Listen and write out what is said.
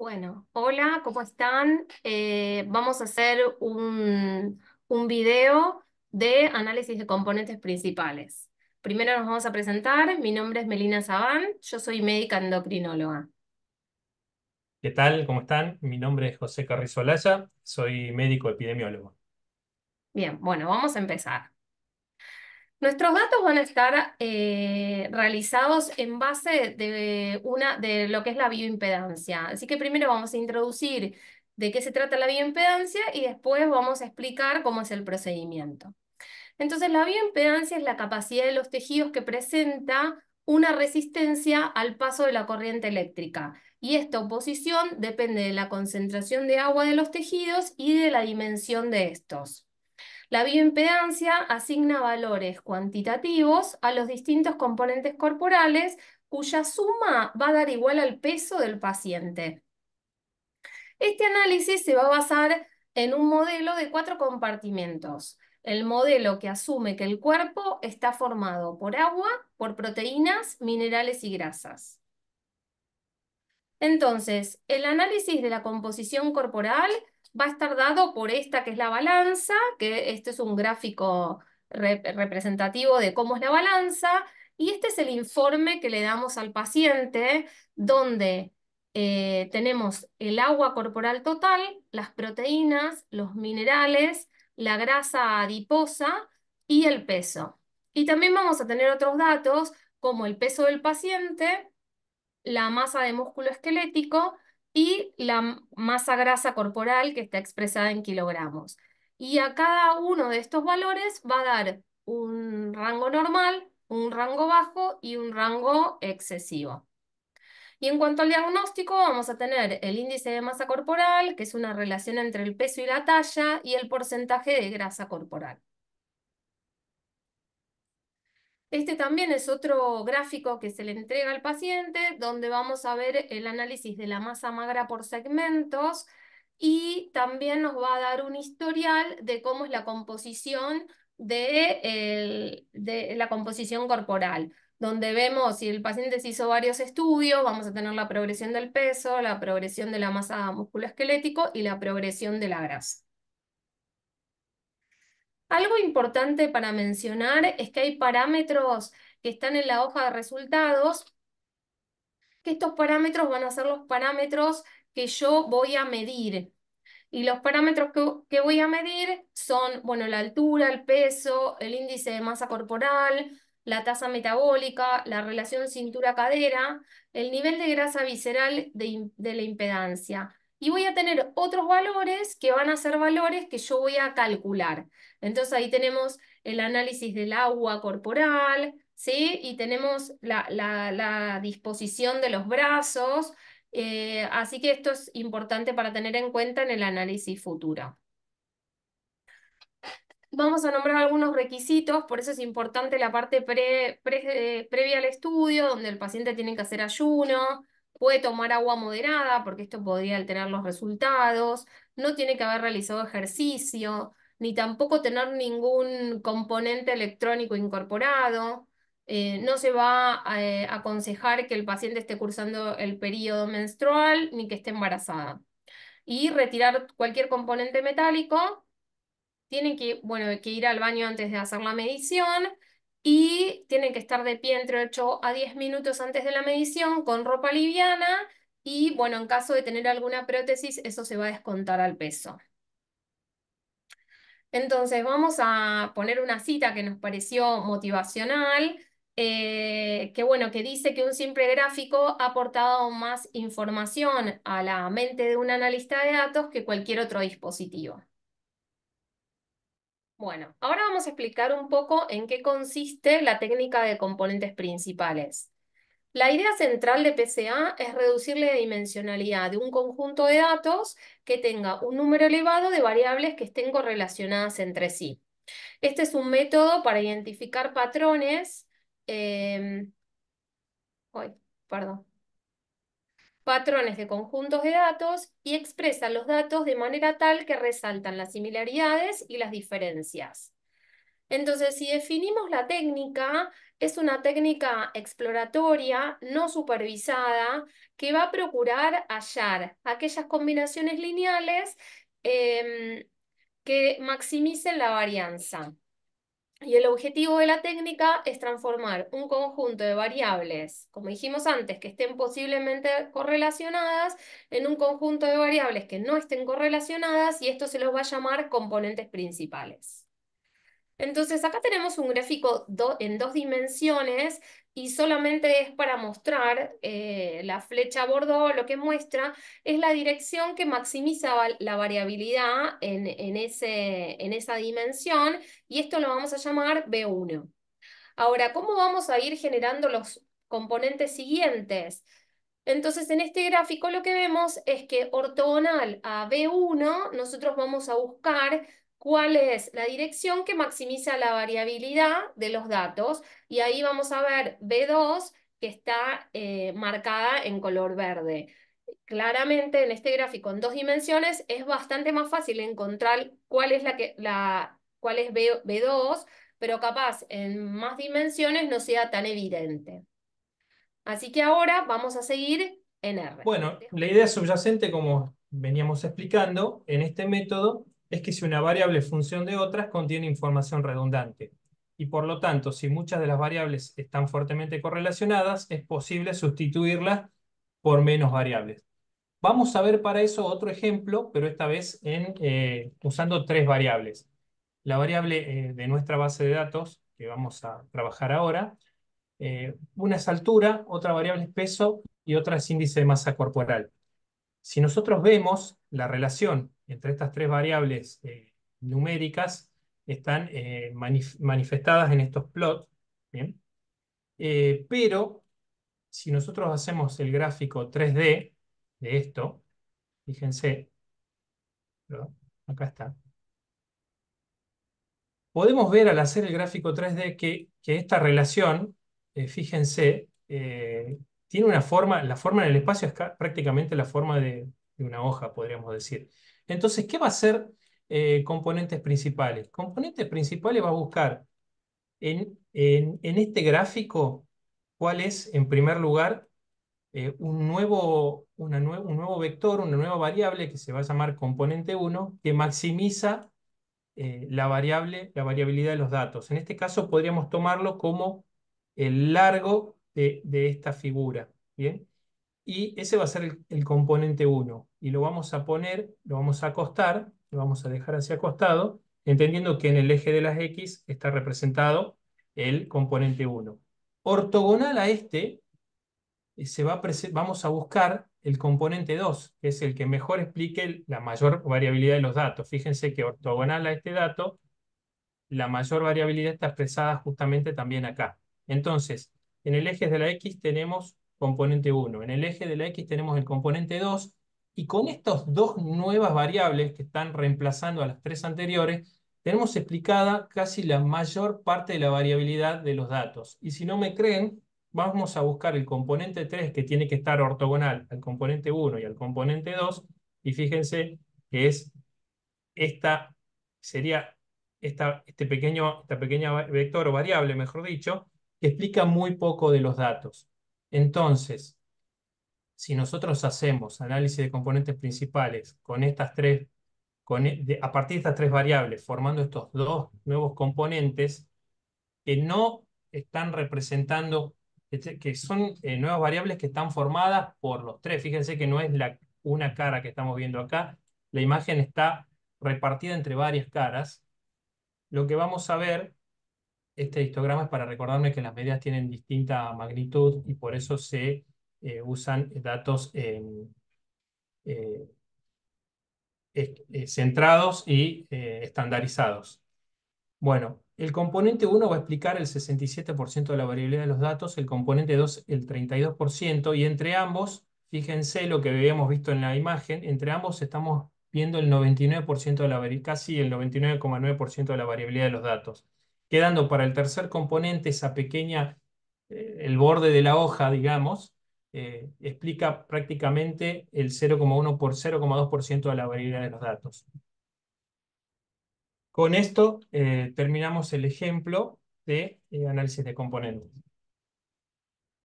Bueno, hola, ¿cómo están? Eh, vamos a hacer un, video de análisis de componentes principales. Primero nos vamos a presentar. Mi nombre es Melina Sabán, yo soy médica endocrinóloga. ¿Qué tal? ¿Cómo están? Mi nombre es José Carrizolaya, soy médico epidemiólogo. Bien, bueno, vamos a empezar. Nuestros datos van a estar eh, realizados en base de, una, de lo que es la bioimpedancia. Así que primero vamos a introducir de qué se trata la bioimpedancia y después vamos a explicar cómo es el procedimiento. Entonces, la bioimpedancia es la capacidad de los tejidos que presenta una resistencia al paso de la corriente eléctrica. Y esta oposición depende de la concentración de agua de los tejidos y de la dimensión de estos. La bioimpedancia asigna valores cuantitativos a los distintos componentes corporales cuya suma va a dar igual al peso del paciente. Este análisis se va a basar en un modelo de cuatro compartimentos. El modelo que asume que el cuerpo está formado por agua, por proteínas, minerales y grasas. Entonces, el análisis de la composición corporal va a estar dado por esta que es la balanza, que este es un gráfico representativo de cómo es la balanza, y este es el informe que le damos al paciente, donde eh, tenemos el agua corporal total, las proteínas, los minerales, la grasa adiposa y el peso. Y también vamos a tener otros datos como el peso del paciente, la masa de músculo esquelético y la masa grasa corporal que está expresada en kilogramos. Y a cada uno de estos valores va a dar un rango normal, un rango bajo y un rango excesivo. Y en cuanto al diagnóstico, vamos a tener el índice de masa corporal, que es una relación entre el peso y la talla, y el porcentaje de grasa corporal. Este también es otro gráfico que se le entrega al paciente, donde vamos a ver el análisis de la masa magra por segmentos y también nos va a dar un historial de cómo es la composición de, la composición corporal, donde vemos si el paciente se hizo varios estudios, vamos a tener la progresión del peso, la progresión de la masa musculoesquelético y la progresión de la grasa. Algo importante para mencionar es que hay parámetros que están en la hoja de resultados, que estos parámetros van a ser los parámetros que yo voy a medir. Y los parámetros que, voy a medir son, bueno, la altura, el peso, el índice de masa corporal, la tasa metabólica, la relación cintura-cadera, el nivel de grasa visceral de la impedancia y voy a tener otros valores que van a ser valores que yo voy a calcular. Entonces ahí tenemos el análisis del agua corporal, ¿sí? Y tenemos la, disposición de los brazos, eh, así que esto es importante para tener en cuenta en el análisis futuro. Vamos a nombrar algunos requisitos, por eso es importante la parte eh, previa al estudio, donde el paciente tiene que hacer ayuno, Puede tomar agua moderada porque esto podría alterar los resultados. No tiene que haber realizado ejercicio, ni tampoco tener ningún componente electrónico incorporado. Eh, no se va a eh, aconsejar que el paciente esté cursando el periodo menstrual ni que esté embarazada. Y retirar cualquier componente metálico. Tiene que, bueno, que ir al baño antes de hacer la medición y tienen que estar de pie entre 8 a 10 minutos antes de la medición con ropa liviana y bueno, en caso de tener alguna prótesis, eso se va a descontar al peso. Entonces vamos a poner una cita que nos pareció motivacional, eh, que bueno, que dice que un simple gráfico ha aportado más información a la mente de un analista de datos que cualquier otro dispositivo. Bueno, ahora vamos a explicar un poco en qué consiste la técnica de componentes principales. La idea central de PCA es reducir la dimensionalidad de un conjunto de datos que tenga un número elevado de variables que estén correlacionadas entre sí. Este es un método para identificar patrones. Eh... perdón patrones de conjuntos de datos y expresan los datos de manera tal que resaltan las similaridades y las diferencias. Entonces, si definimos la técnica, es una técnica exploratoria, no supervisada, que va a procurar hallar aquellas combinaciones lineales em, que maximicen la varianza. Y el objetivo de la técnica es transformar un conjunto de variables, como dijimos antes, que estén posiblemente correlacionadas, en un conjunto de variables que no estén correlacionadas, y esto se los va a llamar componentes principales. Entonces, acá tenemos un gráfico en dos dimensiones y solamente es para mostrar eh, la flecha bordó lo que muestra es la dirección que maximiza la variabilidad en, ese, en esa dimensión y esto lo vamos a llamar B1. Ahora, ¿cómo vamos a ir generando los componentes siguientes? Entonces, en este gráfico lo que vemos es que ortogonal a B1 nosotros vamos a buscar cuál es la dirección que maximiza la variabilidad de los datos. Y ahí vamos a ver B2 que está eh, marcada en color verde. Claramente en este gráfico en dos dimensiones es bastante más fácil encontrar cuál es, la que, la, cuál es B2, pero capaz en más dimensiones no sea tan evidente. Así que ahora vamos a seguir en R. Bueno, la idea subyacente, como veníamos explicando, en este método es que si una variable es función de otras, contiene información redundante. Y por lo tanto, si muchas de las variables están fuertemente correlacionadas, es posible sustituirlas por menos variables. Vamos a ver para eso otro ejemplo, pero esta vez en, eh, usando tres variables. La variable eh, de nuestra base de datos, que vamos a trabajar ahora, eh, una es altura, otra variable es peso y otra es índice de masa corporal. Si nosotros vemos la relación entre estas tres variables eh, numéricas, están eh, manifestadas en estos plots, eh, pero si nosotros hacemos el gráfico 3D de esto, fíjense, acá está, podemos ver al hacer el gráfico 3D que, esta relación, fíjense, tiene una forma, la forma en el espacio es prácticamente la forma de, una hoja, podríamos decir. Entonces, ¿qué va a ser eh, componentes principales? Componentes principales va a buscar en, este gráfico cuál es, en primer lugar, eh, un, nuevo, una un nuevo vector, una nueva variable que se va a llamar componente 1, que maximiza eh, la, variable, la variabilidad de los datos. En este caso podríamos tomarlo como el largo de, esta figura. ¿bien? Y ese va a ser el, componente 1. Y lo vamos a poner, lo vamos a acostar, lo vamos a dejar hacia acostado, entendiendo que en el eje de las X está representado el componente 1. Ortogonal a este, eh, se va vamos a buscar el componente 2, que es el que mejor explique la mayor variabilidad de los datos. Fíjense que ortogonal a este dato, la mayor variabilidad está expresada justamente también acá. Entonces, en el eje de la X tenemos componente 1, en el eje de la X tenemos el componente 2, y con estas dos nuevas variables que están reemplazando a las tres anteriores, tenemos explicada casi la mayor parte de la variabilidad de los datos. Y si no me creen, vamos a buscar el componente 3 que tiene que estar ortogonal al componente 1 y al componente 2, y fíjense que es esta, sería esta, este pequeño, esta pequeña vector o variable, mejor dicho, explica muy poco de los datos. Entonces, si nosotros hacemos análisis de componentes principales con estas tres, con, e, a partir de estas tres variables, formando estos dos nuevos componentes que no están representando, que son eh, nuevas variables que están formadas por los tres. Fíjense que no es la, una cara que estamos viendo acá, la imagen está repartida entre varias caras. Lo que vamos a ver este histograma es para recordarme que las medidas tienen distinta magnitud y por eso se eh, usan datos em, eh, eh, centrados y estandarizados. Bueno, el componente 1 va a explicar el 67% de la variabilidad de los datos, el componente 2 el 32%, y entre ambos, fíjense lo que habíamos visto en la imagen, entre ambos estamos viendo el 99% de la casi el 99,9% de la variabilidad de los datos quedando para el tercer componente esa pequeña, eh, el borde de la hoja, digamos, eh, explica prácticamente el 0,1 por 0,2% de la variabilidad de los datos. Con esto eh, terminamos el ejemplo de análisis de componentes.